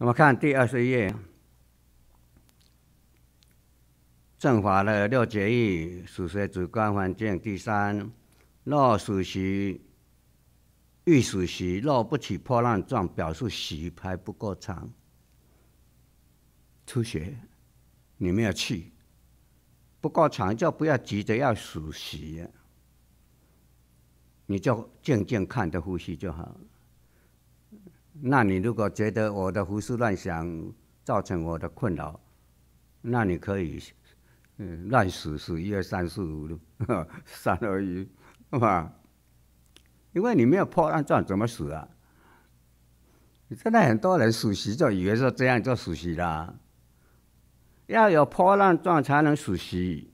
那么看第二十页，正法的六节义，属于主观环境。第三，若属实，欲属实，若不起破浪状，表示吸拍不够长。出气，你没有气，不够长，就不要急着要吸气，你就静静看着呼吸就好。那你如果觉得我的胡思乱想造成我的困扰，那你可以，嗯，乱死是一二三四五，呵，三二一，是因为你没有破烂状，怎么死啊？现在很多人数虚就以为说这样就数虚啦，要有破烂状才能数虚。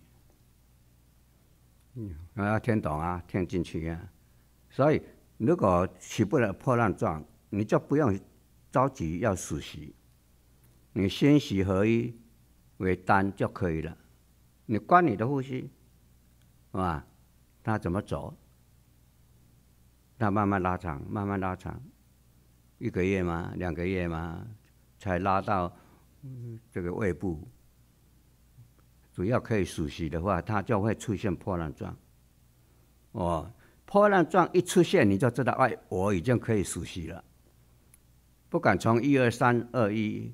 要听懂啊，听进去啊。所以，如果起不了破烂状，你就不用着急要熟悉，你先吸合一为单就可以了。你关你的呼吸，是吧？它怎么走？它慢慢拉长，慢慢拉长，一个月吗？两个月吗？才拉到这个胃部。主要可以熟悉的话，它就会出现破烂状。哦，破烂状一出现，你就知道，哎，我已经可以熟悉了。不敢从一二三二一，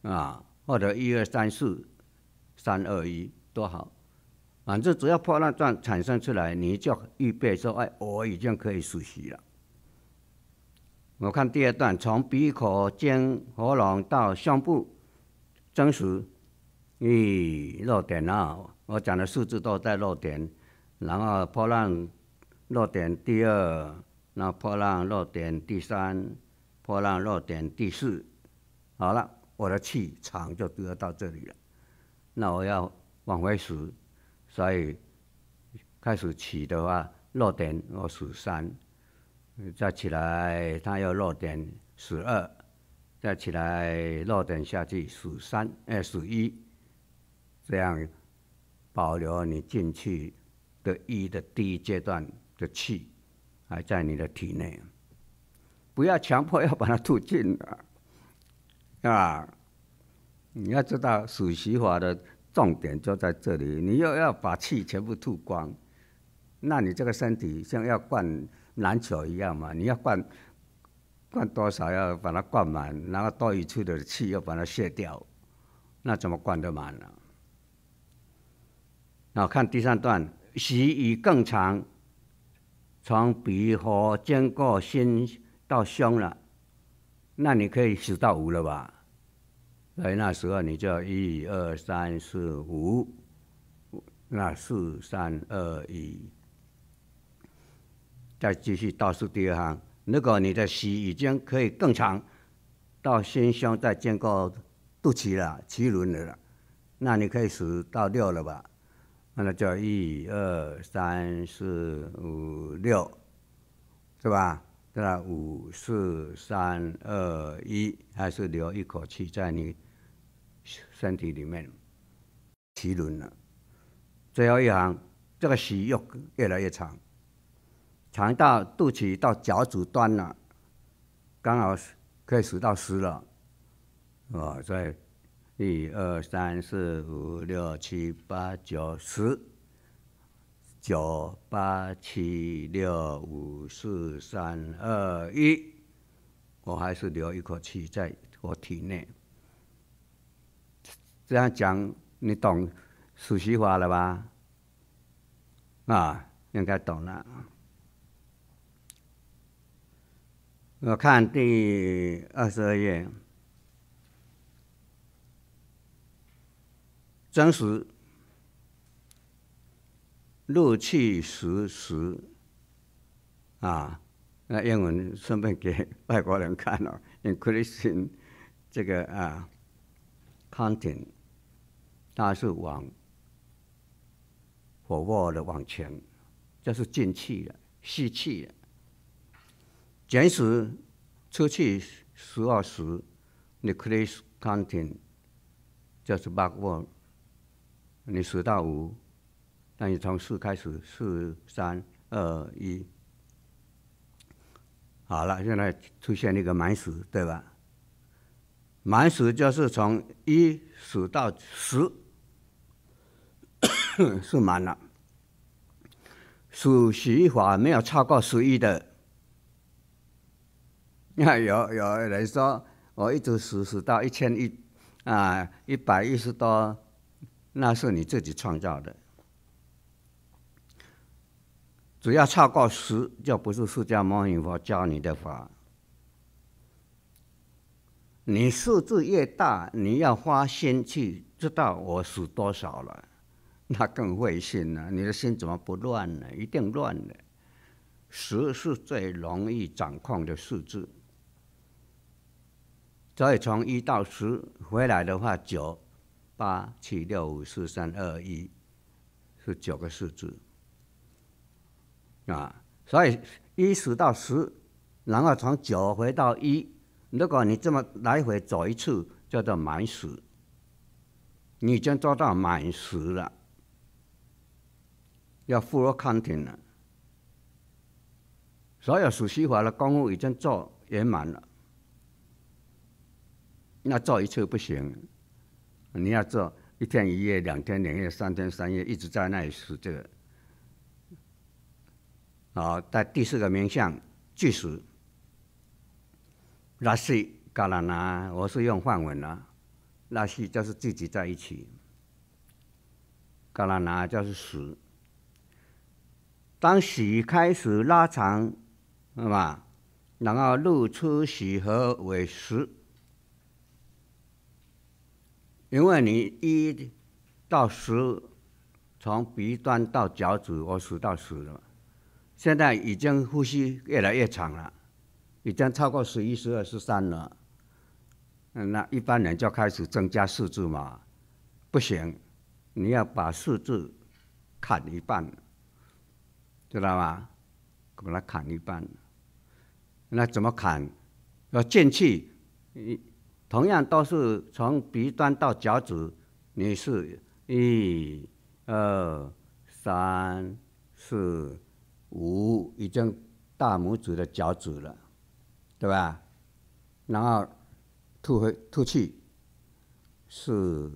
啊，或者一二三四三二一，多好，反正只要破烂状产生出来，你就预备说，哎，我已经可以熟悉了。我看第二段，从鼻口间喉咙到胸部，真实，咦，漏点了。我讲的数字都在漏点，然后破浪漏点第二，那破浪漏点第三。破浪落点第四，好了，我的气场就得要到这里了。那我要往回数，所以开始起的话，落点我数三，再起来它要落点十二，再起来落点下去数三，哎数一，这样保留你进去的一的第一阶段的气还在你的体内。不要强迫要把它吐尽了，啊！你要知道，数息法的重点就在这里。你又要把气全部吐光，那你这个身体像要灌篮球一样嘛？你要灌，灌多少要把它灌满，然后多余出的气要把它卸掉，那怎么灌得满呢？然后看第三段，息已更长，长鼻和肩过心。到胸了，那你可以数到五了吧？所以那时候你就一二三四五，那四三二一，再继续倒数第二行。如果你的膝已经可以更长，到心胸再经过肚脐了、脐轮了，那你可以数到六了吧？那就一二三四五六，是吧？对来五四三二一，还是留一口气在你身体里面，吸轮了。最后一行，这个吸又越来越长，长到肚脐到脚趾端了，刚好可以数到十了，是所在一二三四五六七八九十。九八七六五四三二一，我还是留一口气在我体内。这样讲，你懂数语话了吧？啊，应该懂了。我看第二十二页，真实。入气十十，啊，那英文顺便给外国人看了。Increasing 这个啊，counting，它是往火握的往前，就是进气了，吸气了。假使出去十二十，你 crease c o n t i n g 就是 backward，你十到五。那你从四开始，四、三、二、一，好了，现在出现一个满十，对吧？满十就是从一数到十是满了。数十亿块没有超过十亿的。你看，有有人说，我一直数数到一千亿，啊，一百一十多，那是你自己创造的。只要超过十，就不是释迦牟尼佛教你的法。你数字越大，你要花心去知道我数多少了，那更费心了。你的心怎么不乱呢？一定乱的。十是最容易掌控的数字。所以从一到十回来的话，九、八、七、六、五、四、三、二、一，是九个数字。啊，所以一数到十，然后从九回到一，如果你这么来回走一次，叫做满十。你已经做到满十了，要富罗康庭了。所有属西法的功夫已经做圆满了，那做一次不行，你要做一天一夜、两天两夜、三天三夜，一直在那里数这个。好，在第四个名相，聚石。拉西嘎拉拿，我是用汉文啊。拉西就是聚集在一起，嘎拉拿就是石。当石开始拉长，对吧？然后露出石和为石，因为你一到十，从鼻端到脚趾，我数到十了。现在已经呼吸越来越长了，已经超过十一、十二、十三了。那一般人就开始增加数字嘛？不行，你要把数字砍一半，知道吗？把它砍一半。那怎么砍？要进去，同样都是从鼻端到脚趾，你是，一、二、三、四。五已经大拇指的脚趾了，对吧？然后吐回吐气，四、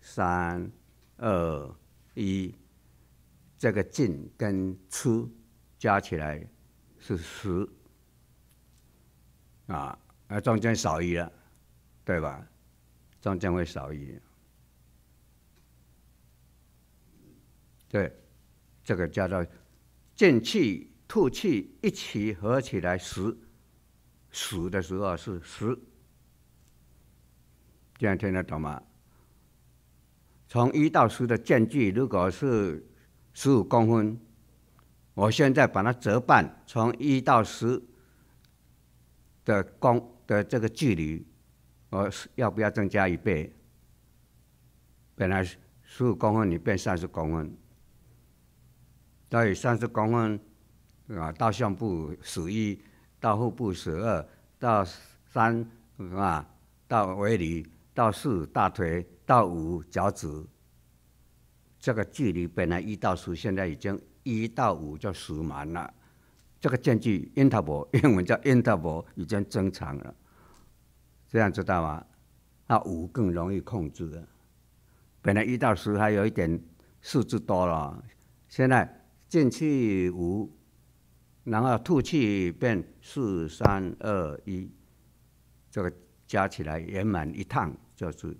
三、二、一，这个进跟出加起来是十啊，那中间少一了，对吧？中间会少一，对，这个加到。进气、吐气一起合起来十，十的时候是十。这样听得懂吗？从一到十的间距，如果是十五公分，我现在把它折半，从一到十的公的这个距离，我要不要增加一倍？本来十五公分，你变三十公分。到三十公分，啊，到胸部十一，到腹部十二，到三，啊，到尾闾，到四大腿，到五脚趾，这个距离本来一到十，现在已经一到五就数满了，这个间距 interval 英文叫 interval 已经增长了，这样知道吗？那五更容易控制了，本来一到十还有一点数字多了，现在。进去五，然后吐气变四三二一，这个加起来圆满一趟，就是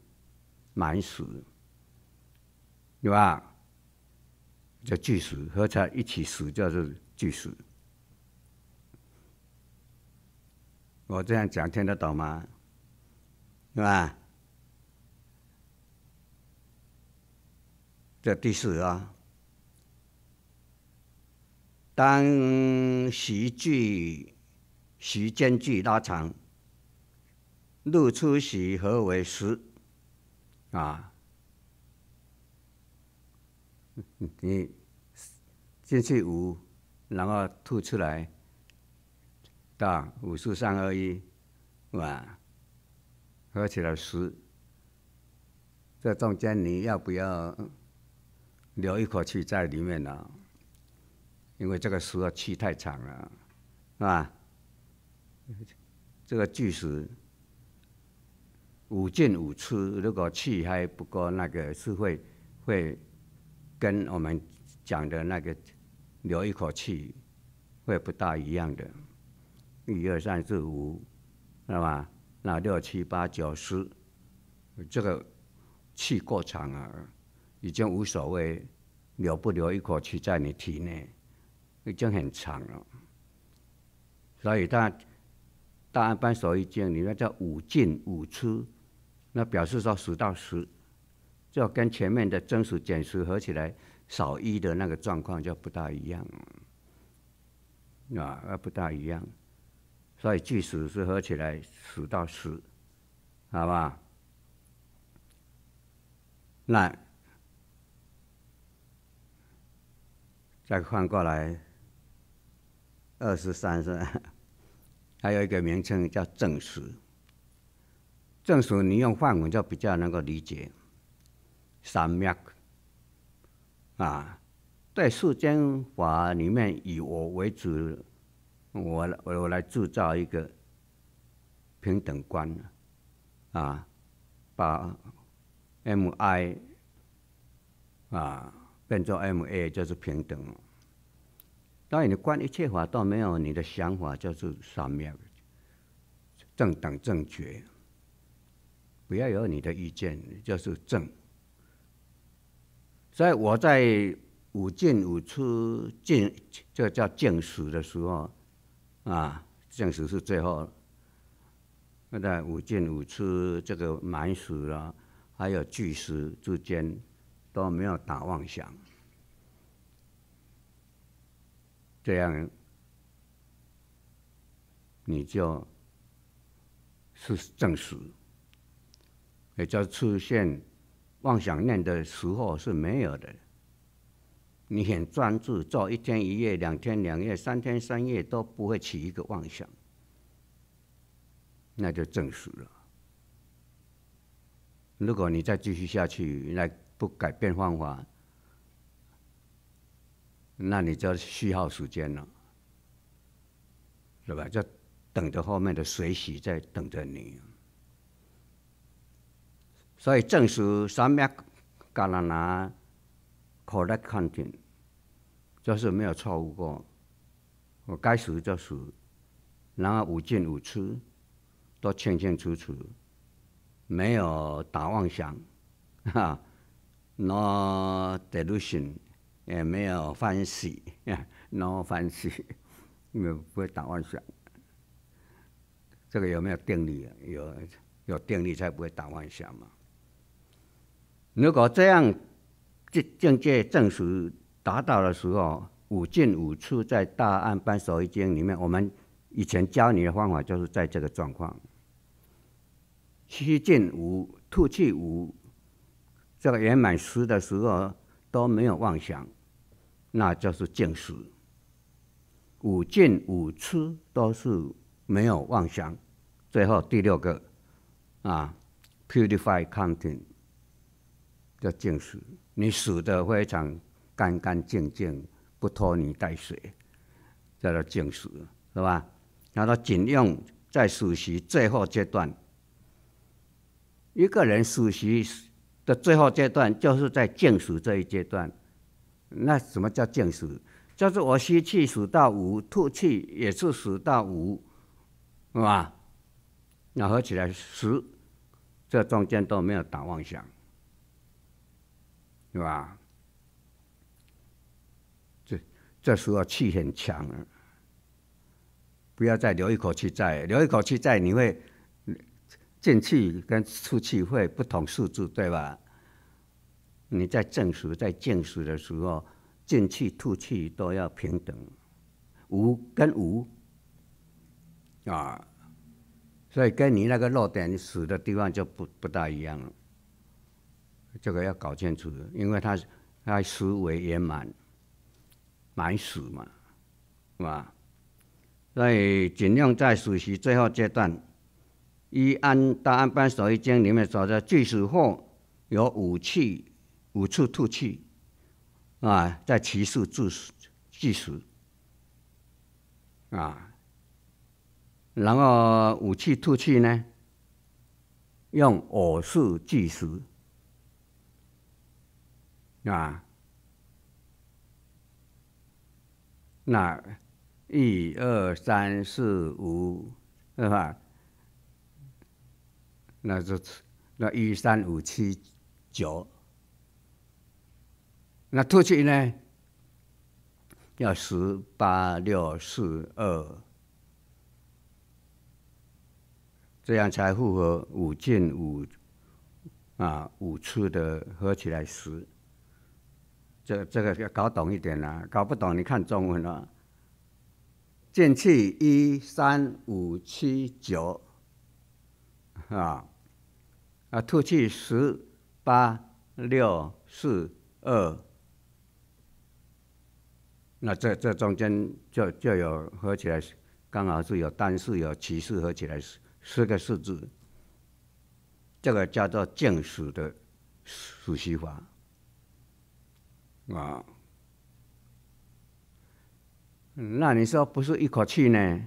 满死，对吧？叫巨死，和他一起死，叫做巨死。我这样讲听得懂吗？对吧？这第四啊。当时距时间距拉长，露出时合为十，啊，你进去五，然后吐出来，到五十三二一，哇，合起来十。这中间你要不要留一口气在里面呢？因为这个时候气太长了，是吧？这个巨石五进五出，如果气还不够，那个是会会跟我们讲的那个留一口气会不大一样的。一、二、三、四、五，知道吧？那六、七、八、九、十，这个气过长了，已经无所谓，留不留一口气在你体内？已经很长了，所以大大案班少一经，里面叫五进五出，那表示说数到十，就跟前面的增数减数合起来少一的那个状况就不大一样，啊，不大一样，所以即使是合起来数到十，好吧？那再换过来。二十三是，还有一个名称叫正数。正数你用梵文就比较能够理解。三灭啊，对世间法里面以我为主，我我我来制造一个平等观啊，把 M I 啊变作 M A 就是平等。当然，你观一切法，都没有你的想法，就是三妙正等正觉，不要有你的意见，就是正。所以我在五进五出进，就叫正史的时候，啊，正史是最后。那在五进五出这个满死啦，还有巨死之间，都没有打妄想。这样，你就是证实，也就出现妄想念的时候是没有的。你很专注，做一天一夜、两天两夜、三天三夜都不会起一个妄想，那就证实了。如果你再继续下去，那不改变方法。那你就需要时间了，是吧？就等着后面的水洗在等着你。所以证实三灭加拿大，可乐康庭就是没有错误过，我该死就死，然后无进无出，都清清楚楚，没有大妄想，哈，no delusion。也没有欢喜，no 欢喜，不不会打妄想。这个有没有定力？有有定力才不会打妄想嘛。如果这样，这境界证实达到的时候，五进五出，在大案般守一经里面，我们以前教你的方法就是在这个状况，吸进五吐气五，这个圆满十的时候都没有妄想。那就是净死，五进五出都是没有妄想。最后第六个啊，purify content 叫净死，你死得非常干干净净，不拖泥带水，叫做净死，是吧？然后仅用在死时最后阶段，一个人死时的最后阶段，就是在净死这一阶段。那什么叫静数？叫做我吸气数到五，吐气也是数到五，是吧？那合起来十，这中间都没有打妄想，是吧？这这时候气很强了，不要再留一口气在，留一口气在你会，进气跟出气会不同数字，对吧？你在正死在静死的时候，进气吐气都要平等，无跟无，啊，所以跟你那个弱点死的地方就不不大一样了。这个要搞清楚，因为他他思维圆满，满死嘛，是吧？所以尽量在死时最后阶段，依按《大安般守意经》里面说的，最死后有武器五次吐气，啊，在奇数计时计时，啊，然后五次吐气呢，用偶数计时，啊，那一二三四五，是吧？那就那一三五七九。那吐气呢？要十、八、六、四、二，这样才符合五进五啊五次的合起来十。这这个要搞懂一点啦，搞不懂你看中文啊。进气一、三、五、七、九，啊啊，吐气十、八、六、四、二。那这这中间就就有合起来，刚好是有单四有起四合起来四四个四字，这个叫做渐数的数息法啊。那你说不是一口气呢？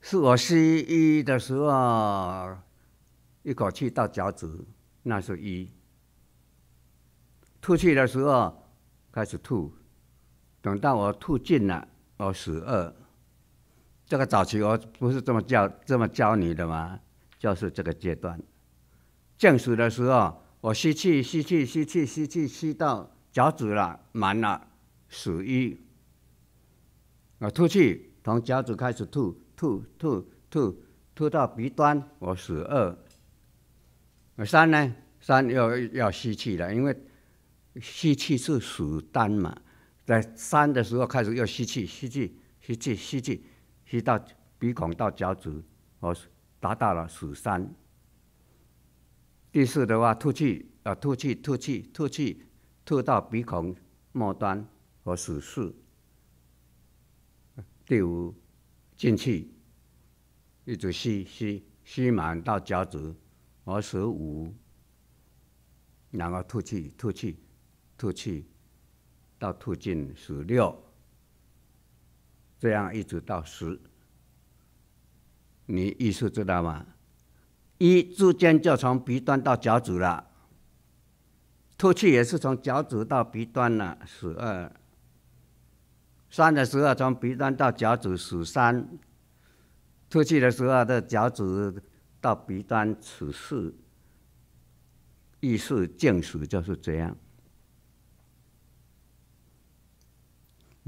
是我吸一的时候，一口气到脚趾，那是一；吐气的时候开始吐。等到我吐尽了，我十二。这个早期我不是这么教、这么教你的吗？就是这个阶段。降死的时候，我吸气、吸气、吸气、吸气，吸到脚趾了，满了，十一。我吐气，从脚趾开始吐，吐、吐、吐、吐，到鼻端，我十二。我三呢？三要要吸气了，因为吸气是属丹嘛。在三的时候开始要吸气，吸气，吸气，吸气，吸到鼻孔到脚趾，我达到了数三。第四的话，吐气，啊，吐气，吐气，吐气，吐到鼻孔末端和数四。第五，进气，一直吸吸吸满到脚趾，我数五，然后吐气，吐气，吐气。到吐尽十六，这样一直到十，你意思知道吗？一之间就从鼻端到脚趾了。吐气也是从脚趾到鼻端了。十二，三的时候从鼻端到脚趾数三，吐气的时候的脚趾到鼻端数四，意识进数就是这样。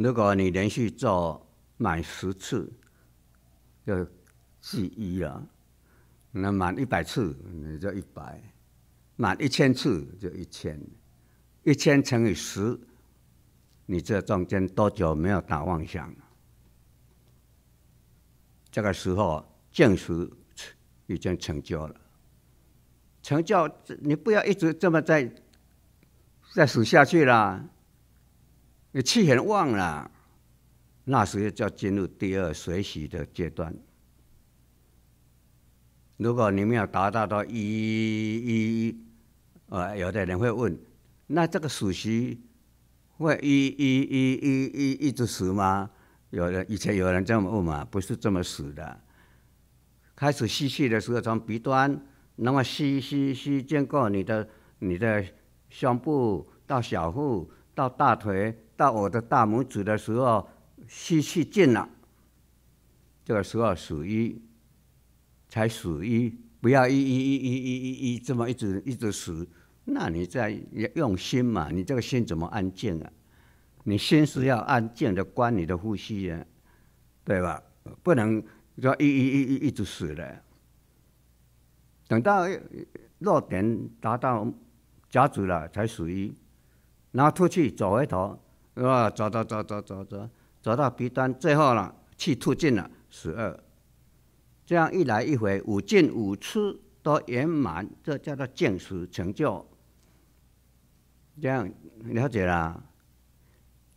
如果你连续做满十次，就记一了；，那满一百次你就一百，满一千次就一千，一千乘以十，你这中间多久没有打妄想？这个时候，证持已经成就了，成就，你不要一直这么在再数下去啦。你气很旺了，那时候就进入第二水洗的阶段。如果你们要达到到一一一，呃，有的人会问，那这个水洗会一一一一一直死吗？有人以前有人这么问嘛？不是这么死的。开始吸气的时候从鼻端，那么吸吸吸经过你的你的胸部到小腹到大腿。到我的大拇指的时候，吸气进了。这个时候数一，才数一，不要一一一一一一一这么一直一直数。那你在用心嘛？你这个心怎么安静啊？你心是要安静的关你的呼吸呀，对吧？不能说一一一一一直死的。等到落点达到夹子了，才属于，然后出去走回头。是吧？找走找走找走，走到鼻端，最后了，气吐尽了，十二。这样一来一回，五进五出都圆满，这叫做见食成就。这样了解啦，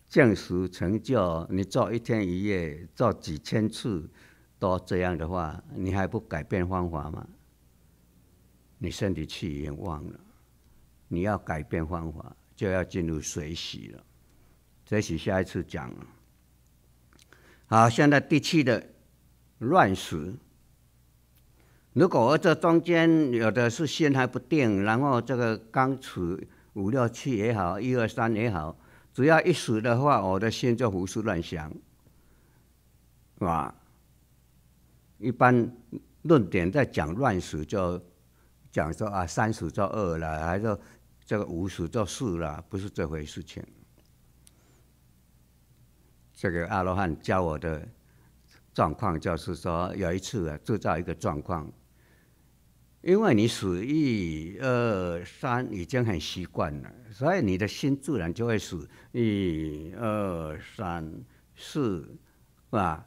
见食成就，你做一天一夜，做几千次，都这样的话，你还不改变方法吗？你身体气已经旺了，你要改变方法，就要进入水洗了。这是下一次讲。好，现在第七的乱数。如果我这中间有的是心还不定，然后这个刚数五六七也好，一二三也好，只要一死的话，我的心就胡思乱想，是吧？一般论点在讲乱数，就讲说啊，三数就二了，还是这个五数就四了，不是这回事。情这个阿罗汉教我的状况，就是说，有一次啊，制造一个状况。因为你数一、二、三已经很习惯了，所以你的心自然就会数一、二、三、四，是吧？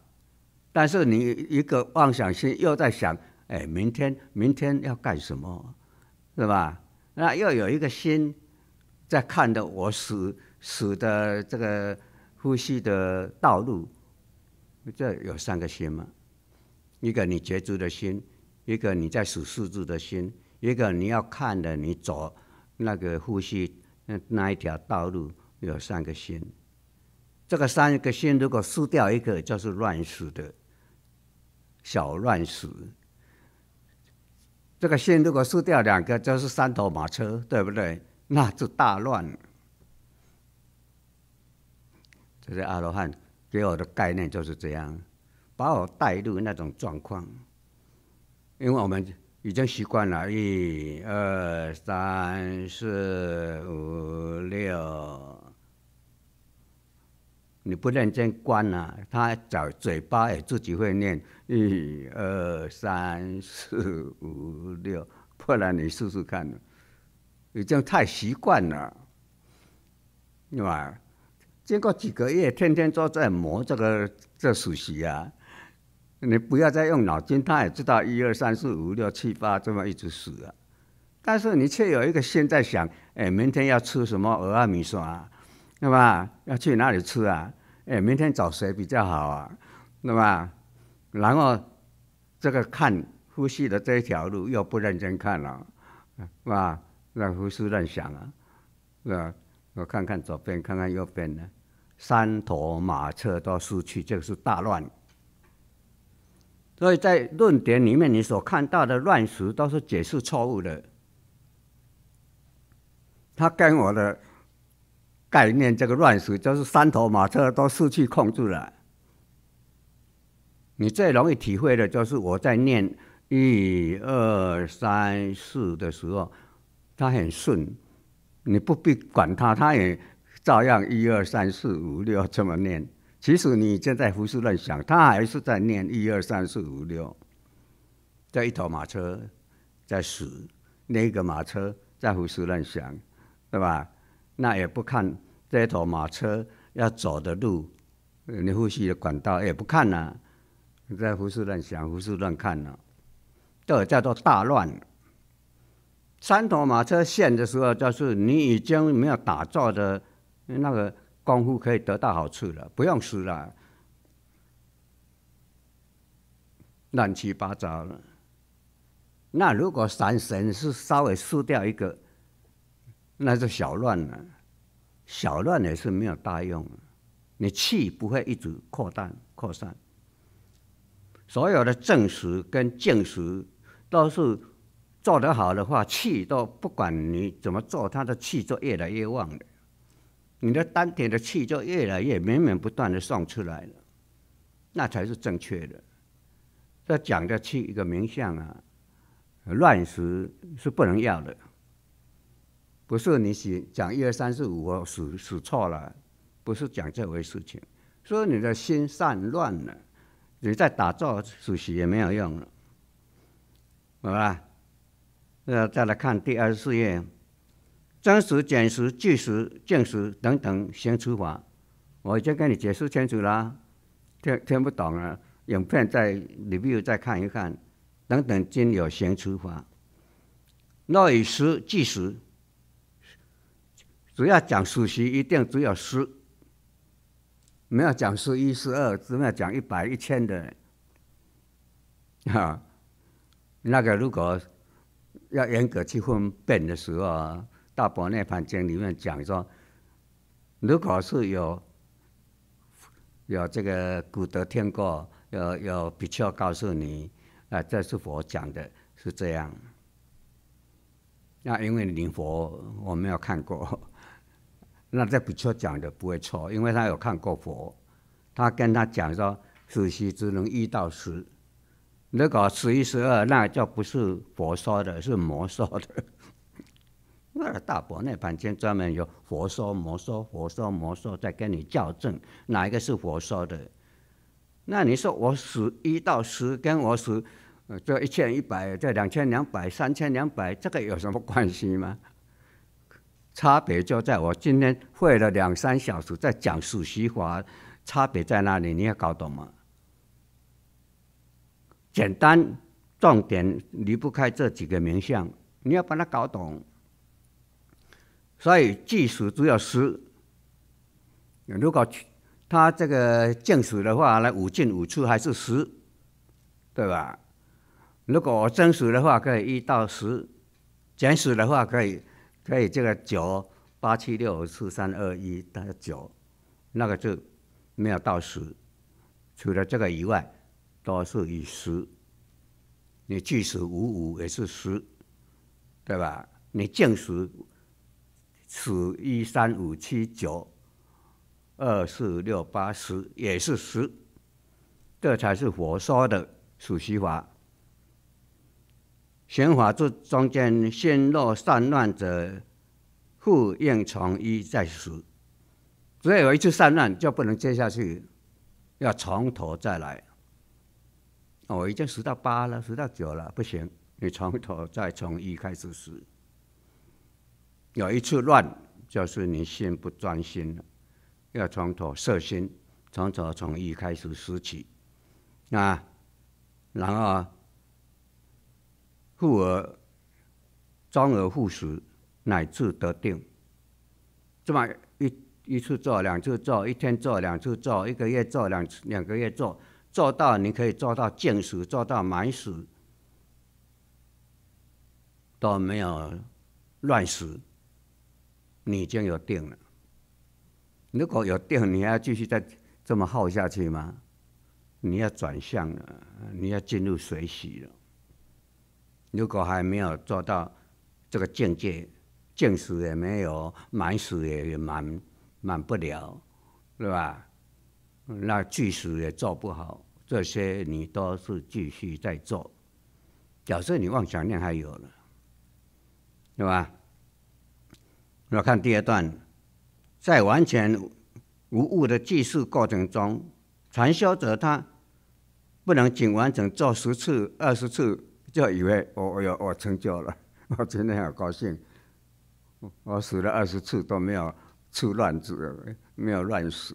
但是你一个妄想心又在想：，哎，明天，明天要干什么，是吧？那又有一个心在看的，我死死的这个。呼吸的道路，这有三个心嘛？一个你觉知的心，一个你在数数字的心，一个你要看的你走那个呼吸那那一条道路有三个心。这个三个心如果输掉一个，就是乱数的小乱数。这个心如果输掉两个，就是三头马车，对不对？那就大乱。了。这是阿罗汉给我的概念就是这样，把我带入那种状况。因为我们已经习惯了，一二三四五六，你不认真关了，他找嘴巴也自己会念一二三四五六，不然你试试看，已经太习惯了，对吧？经过几个月，天天坐在磨这个这死习啊，你不要再用脑筋，他也知道一二三四五六七八这么一直死啊。但是你却有一个心在想：，哎，明天要吃什么饵啊、米线啊，对吧？要去哪里吃啊？哎，明天找谁比较好啊？对吧？然后这个看呼吸的这一条路又不认真看了，是吧？那胡思乱想啊，是吧？我看看左边，看看右边呢。三头马车都失去，这个是大乱。所以在论点里面，你所看到的乱石都是解释错误的。他跟我的概念，这个乱石就是三头马车都失去控制了。你最容易体会的就是我在念一二三四的时候，它很顺，你不必管它，它也。照样一二三四五六这么念，其实你正在胡思乱想，他还是在念一二三四五六。在一头马车在死，那个马车在胡思乱想，对吧？那也不看这头马车要走的路，你呼吸的管道也不看呢，在胡思乱想、胡思乱看呢，这叫做大乱。三头马车线的时候，就是你已经没有打造的。那个功夫可以得到好处了，不用输了，乱七八糟了。那如果三神是稍微输掉一个，那就小乱了，小乱也是没有大用。你气不会一直扩大扩散，所有的正食跟净食都是做得好的话，气都不管你怎么做，他的气都越来越旺的。你的丹田的气就越来越绵绵不断的送出来了，那才是正确的。他讲的气一个名相啊，乱时是不能要的。不是你写讲一二三四五，我数数错了，不是讲这回事情。说你的心散乱了，你再打造什么也没有用了，好吧？那再来看第二十四页。真实、简实、具实、近实等等刑处罚，我已经跟你解释清楚了，听听不懂了，影片再你不如再看一看。等等，均有刑处罚。若以实计实，主要讲数实，一定只有实。没有讲十一、十二，只讲一百、一千的。啊，那个如果要严格去分辨的时候啊。《大宝涅盘经》里面讲说，如果是有有这个古德天过，有有比丘告诉你，啊，这是佛讲的，是这样。那因为你佛我没有看过，那这比丘讲的不会错，因为他有看过佛，他跟他讲说，十十只能一到十，如果十一十二，那就不是佛说的，是魔说的。为大伯那盘经专门有佛说魔说，佛说魔说在跟你校正哪一个是佛说的？那你说我数一到十，跟我数呃，这一千一百，这两千两百，三千两百，这个有什么关系吗？差别就在我今天会了两三小时在讲数习法，差别在哪里？你要搞懂吗？简单，重点离不开这几个名相，你要把它搞懂。所以计数只有十。如果它这个进数的话呢，五进五出还是十，对吧？如果增数的话，可以一到十；减数的话，可以可以这个九、八、七、六、五、四、三、二、一到九，那个就没有到十。除了这个以外，都是以十。你计使五五也是十，对吧？你进数。数一三五七九，二四六八十也是十，这才是佛说的数序法。循环中中间先落散乱者，复应从一再十。只要有一次散乱，就不能接下去，要从头再来。哦，已经十到八了，十到九了，不行，你从头再从一开始十。有一次乱，就是你心不专心了，要从头摄心，从头从一开始拾起，啊，然后复而终而复始，乃至得定。这么一一次做，两次做，一天做，两次做，一个月做两次，两个月做，做到你可以做到见死，做到满死，都没有乱死。你已经有定了，如果有定，你还要继续再这么耗下去吗？你要转向了，你要进入水洗了。如果还没有做到这个境界，净水也没有，满水也满满不了，对吧？那具食也做不好，这些你都是继续在做。假设你妄想念还有了，对吧？那看第二段，在完全无误的计数过程中，传销者他不能仅完成做十次、二十次就以为“我我我成就了，我真的很高兴”，我死了二十次都没有出乱子，没有乱试，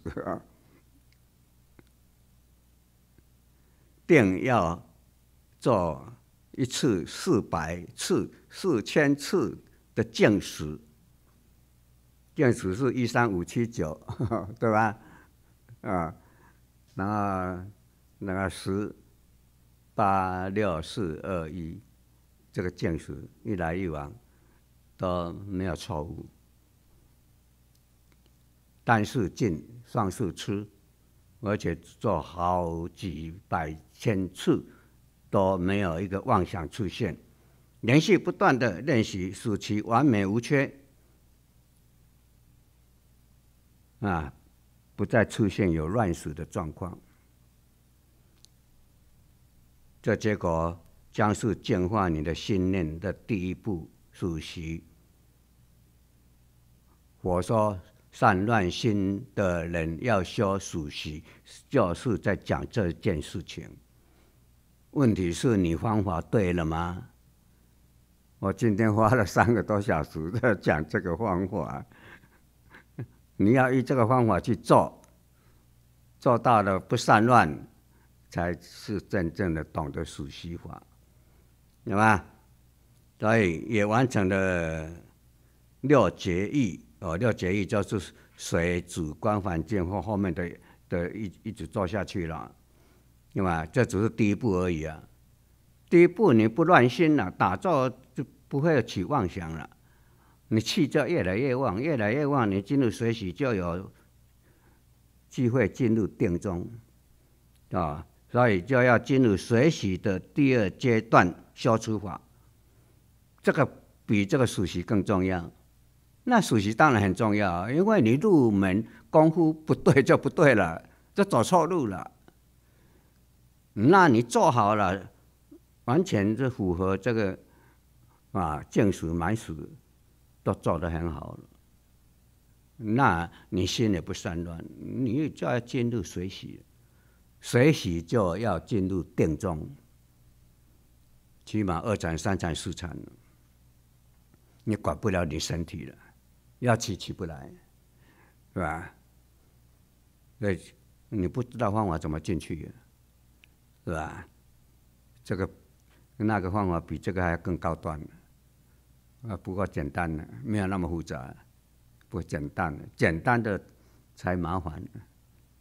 定要做一次、四百次、四千次的证实。进数是一三五七九，对吧？啊，然后那个十、八、六、四、二、一，这个键数一来一往都没有错误。但是进，双数出，而且做好几百千次都没有一个妄想出现。连续不断的练习，使其完美无缺。啊，不再出现有乱数的状况。这结果将是净化你的信念的第一步。首席，我说散乱心的人要修首席，教授在讲这件事情。问题是你方法对了吗？我今天花了三个多小时在讲这个方法。你要以这个方法去做，做到了不散乱，才是真正的懂得数息法，有吗？所以也完成了六节义哦，六节义就是随主观环境或后面的的一一直做下去了，对吧？这只是第一步而已啊，第一步你不乱心了，打坐就不会起妄想了。你气就越来越旺，越来越旺，你进入水洗就有机会进入定中，啊，所以就要进入水洗的第二阶段消除法。这个比这个水洗更重要。那水洗当然很重要，因为你入门功夫不对就不对了，就走错路了。那你做好了，完全是符合这个啊正死满死。都做得很好了，那你心也不散乱，你要进入水洗，水洗就要进入定中，起码二餐、三餐、四餐，你管不了你身体了，要起起不来，是吧？那你不知道方法怎么进去，是吧？这个那个方法比这个还更高端。啊，不过简单了，没有那么复杂。不简单了，简单的才麻烦。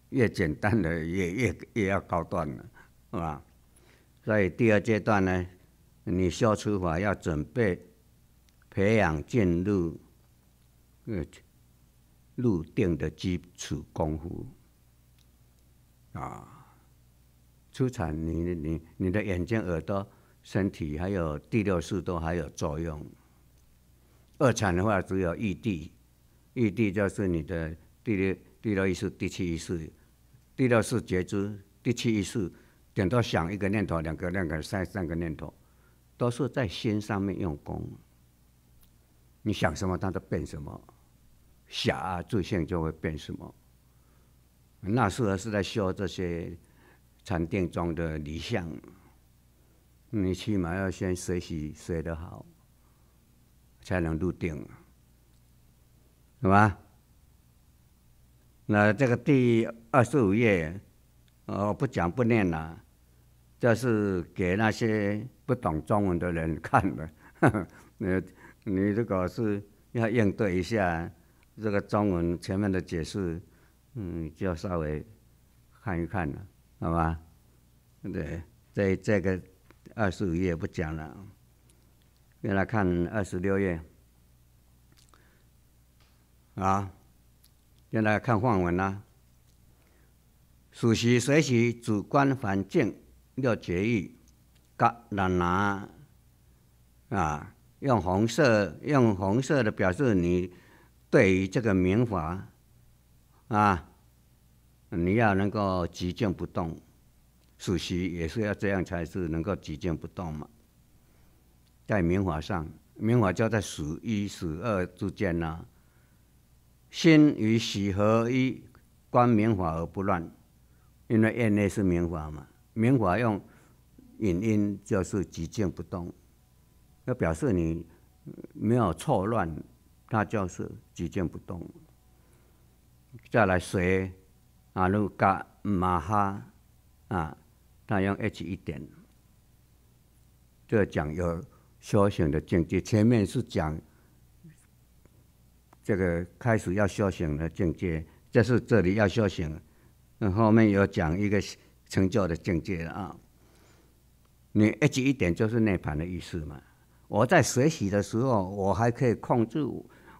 越简单的也越也要高端了，是吧？所以第二阶段呢，你学书法要准备培养进入入定的基础功夫啊。出产你你你的眼睛、耳朵、身体，还有第六识都还有作用。二禅的话，只有异地，异地就是你的第六、第六意识、第七意识，第六是觉知，第七意识，等到想一个念头、两个念头、三三个念头，都是在心上面用功。你想什么，它就变什么，想啊，最先就会变什么。那时候是在修这些禅定中的理想，你起码要先学习学得好。才能入定，是吧？那这个第二十五页，我不讲不念了，这是给那些不懂中文的人看的。你你如果是要应对一下这个中文前面的解释，嗯，就要稍微看一看了，好吧？对，在这个二十五页不讲了。原来看二十六页，啊，原来看范文啦。此时，随时主观环境要决议，甲哪哪，啊，用红色，用红色的表示你对于这个民法，啊，你要能够举静不动，此时也是要这样才是能够举静不动嘛。在民法上，民法就在十一、十二之间呐。心与喜合一，观民法而不乱，因为眼内是民法嘛。民法用引因就是寂静不动，要表示你没有错乱，它就是寂静不动。再来随，啊，如伽马哈啊，它用 H 一点，就讲有。修行的境界，前面是讲这个开始要修行的境界，这是这里要修行。后面有讲一个成就的境界了啊。你一级一点就是内盘的意思嘛。我在学习的时候，我还可以控制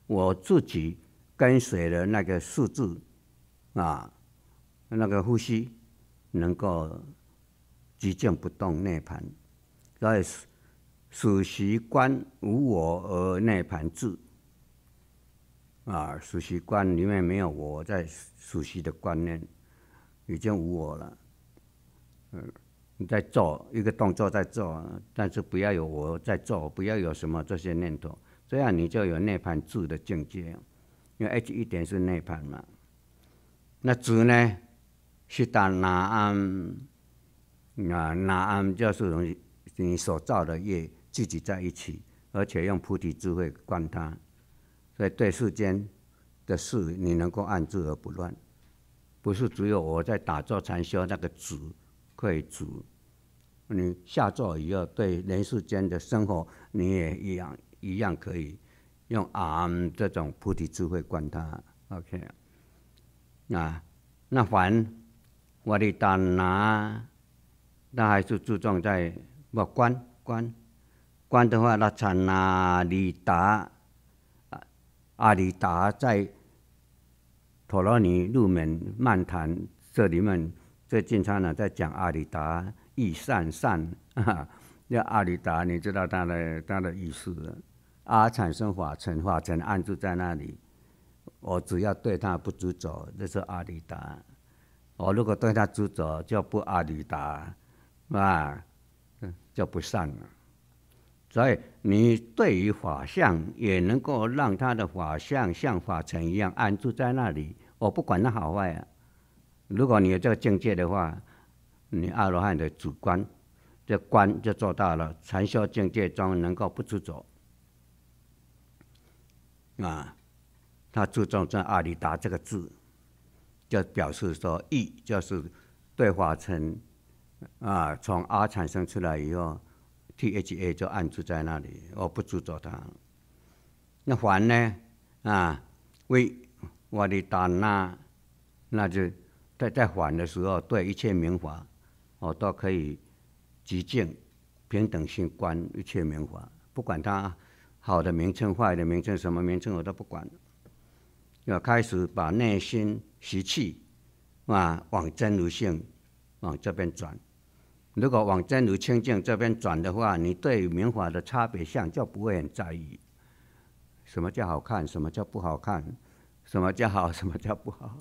我自己跟随的那个数字啊，那个呼吸能够寂静不动涅盘，所以属悉观无我而内盘智啊，属悉观里面没有我在属悉的观念，已经无我了。嗯，你在做一个动作，在做，但是不要有我在做，不要有什么这些念头，这样你就有内盘智的境界。因为 H 一点是内盘嘛，那智呢，是达南安啊，南安就是你所造的业。聚集在一起，而且用菩提智慧观他，所以对世间的事，你能够安住而不乱。不是只有我在打坐禅修那个止，会止。你下坐以后，对人世间的生活你也一样，一样可以用阿这种菩提智慧观他。OK，那那凡我的大拿，那还是注重在不观观。观的话，那达、阿达在陀罗尼入门谈这里面，常在讲阿达意善善。那 阿达，你知道他的他的意思？阿产生法尘，法尘安住在那里。我只要对他不执着，是阿利达。我如果对他执着，就不阿达，就不善了。所以，你对于法相也能够让他的法相像法尘一样安住在那里。我不管他好坏啊！如果你有这个境界的话，你阿罗汉的主观这观就做到了，禅修境界中能够不出走。啊，他注重这阿黎达”这个字，就表示说意就是对法尘啊，从阿产生出来以后。THA 就安住在那里，我不知着它。那还呢？啊，为我的大那，那就在在还的时候，对一切明法，我都可以极静平等性观一切明法，不管它好的名称、坏的名称、什么名称，我都不管。要开始把内心习气啊往真如性往这边转。如果往真如清净这边转的话，你对明法的差别相就不会很在意。什么叫好看？什么叫不好看？什么叫好？什么叫不好？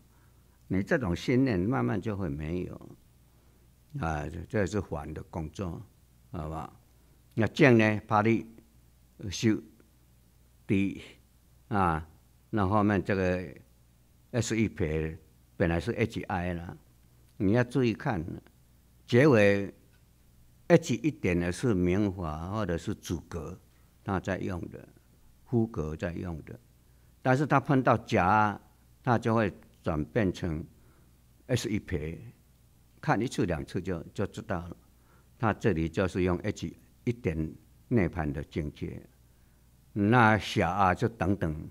你这种信念慢慢就会没有。啊，这是反的工作，好吧？那正呢？怕你修、低啊，那后面这个 S 一撇本来是 H I 了，你要注意看结尾。H 一点的是明法或者是主格，他在用的，副格在用的。但是他碰到甲，他就会转变成 S 一撇，看一次两次就就知道了。他这里就是用 H 一点内盘的境界。那小啊就等等，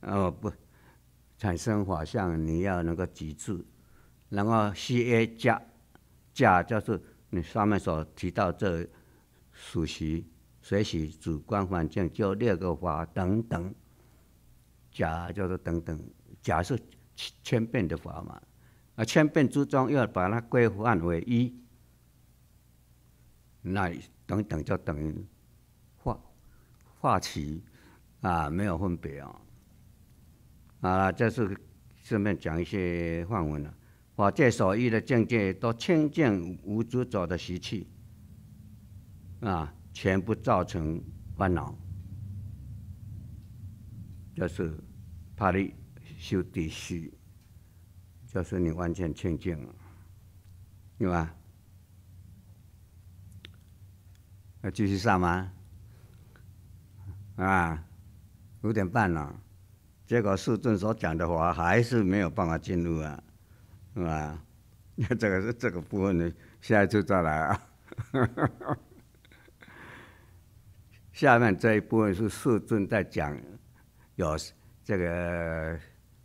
哦不，产生法相你要能够极致，然后 CA 加甲就是。你上面所提到这熟悉、学习、主观环境，就六个法等等，假叫做等等，假是千变的法嘛？啊，千变之中要把它规范为一，那等等就等于化化齐啊，没有分别啊！啊，这是顺便讲一些范文了。我界所依的境界都清净无执着的习气，啊，全部造成烦恼，就是怕你修地时，就是你完全清净了，对吧？要继续上吗？啊，五点半了，结果四尊所讲的话还是没有办法进入啊。是吧？那 这个是这个部分呢，下一周再来啊。下面这一部分是四尊在讲，有这个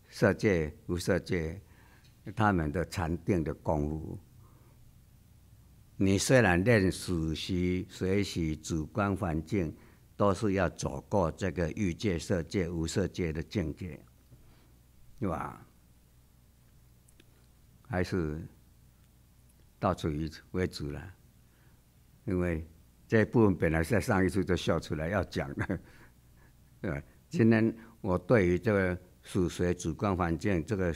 色界、无色界，他们的禅定的功夫。你虽然练呼吸、学习主观环境，都是要走过这个欲界、色界、无色界的境界，对吧？还是到此以为主了，因为这部分本来在上一次就笑出来要讲的，呃，今天我对于这个数学主观环境这个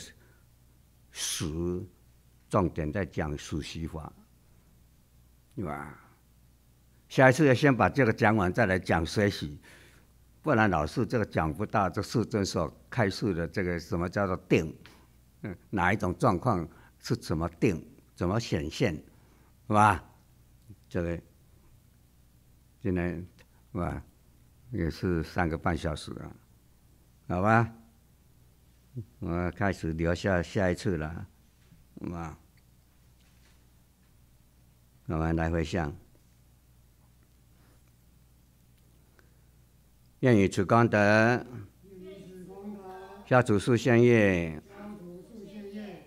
数重点在讲数学法，对吧？下一次要先把这个讲完，再来讲学习，不然老是这个讲不到这四中所开示的这个什么叫做定，哪一种状况？是怎么定？怎么显现？是吧？这个今天是吧？也是三个半小时了，好吧？我开始聊下下一次了，是吧？我们来回想，愿与诸功德，下主四香叶。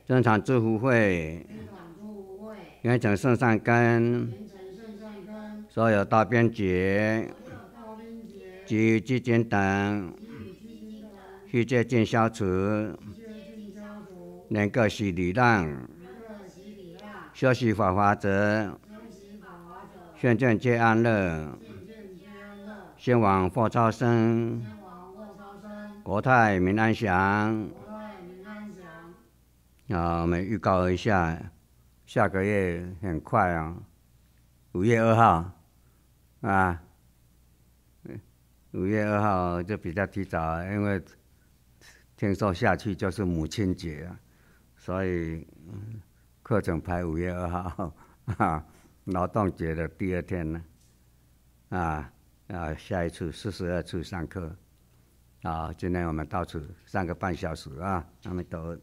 生产祝福会，增长送福慧，成善根，所有大辩解，大及基金等，及于虚尽消除，虚者能够洗礼让，能洗礼学习法者，者，宣卷皆安乐，先王获超生，国泰民安祥。啊，我们预告一下，下个月很快啊，五月二号，啊，五月二号就比较提早，因为听说下去就是母亲节啊，所以课程排五月二号，啊，劳动节的第二天呢，啊啊，下一次四十二处上课，啊，今天我们到此上个半小时啊，他们都。